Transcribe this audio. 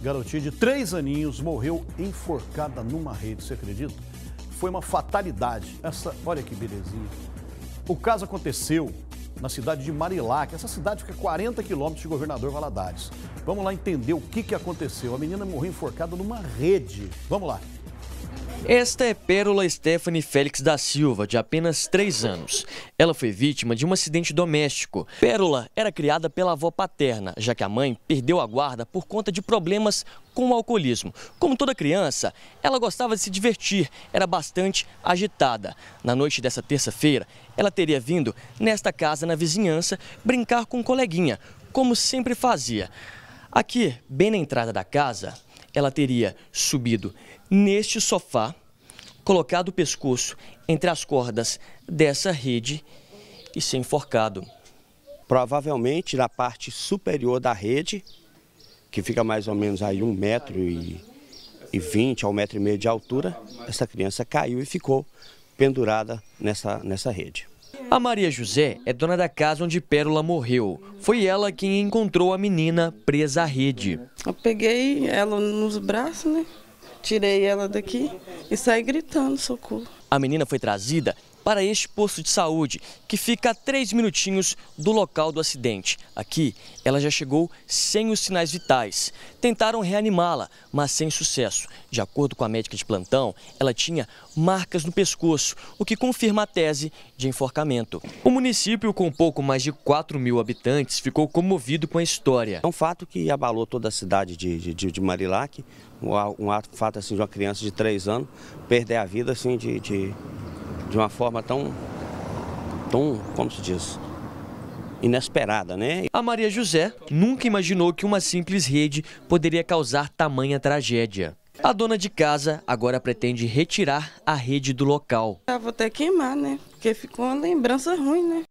Garotinha de três aninhos morreu enforcada numa rede, você acredita? Foi uma fatalidade. Essa, olha que belezinha. O caso aconteceu na cidade de Marilá, que essa cidade fica a 40 quilômetros de Governador Valadares. Vamos lá entender o que, que aconteceu. A menina morreu enforcada numa rede. Vamos lá. Esta é Pérola Stephanie Félix da Silva, de apenas 3 anos. Ela foi vítima de um acidente doméstico. Pérola era criada pela avó paterna, já que a mãe perdeu a guarda por conta de problemas com o alcoolismo. Como toda criança, ela gostava de se divertir, era bastante agitada. Na noite dessa terça-feira, ela teria vindo nesta casa na vizinhança brincar com um coleguinha, como sempre fazia. Aqui, bem na entrada da casa, ela teria subido neste sofá, colocado o pescoço entre as cordas dessa rede e se enforcado. Provavelmente na parte superior da rede, que fica mais ou menos aí um metro e, e a um metro e meio de altura, essa criança caiu e ficou pendurada nessa, nessa rede. A Maria José é dona da casa onde Pérola morreu. Foi ela quem encontrou a menina presa à rede. Eu peguei ela nos braços, né? Tirei ela daqui e saí gritando socorro. A menina foi trazida para este posto de saúde, que fica a três minutinhos do local do acidente. Aqui, ela já chegou sem os sinais vitais. Tentaram reanimá-la, mas sem sucesso. De acordo com a médica de plantão, ela tinha marcas no pescoço, o que confirma a tese de enforcamento. O município, com pouco mais de 4 mil habitantes, ficou comovido com a história. É um fato que abalou toda a cidade de, de, de Marilac, um, um fato assim, de uma criança de 3 anos perder a vida assim, de, de de uma forma tão, tão como se diz, inesperada, né? A Maria José nunca imaginou que uma simples rede poderia causar tamanha tragédia. A dona de casa agora pretende retirar a rede do local. vou até queimar, né? Porque ficou uma lembrança ruim, né?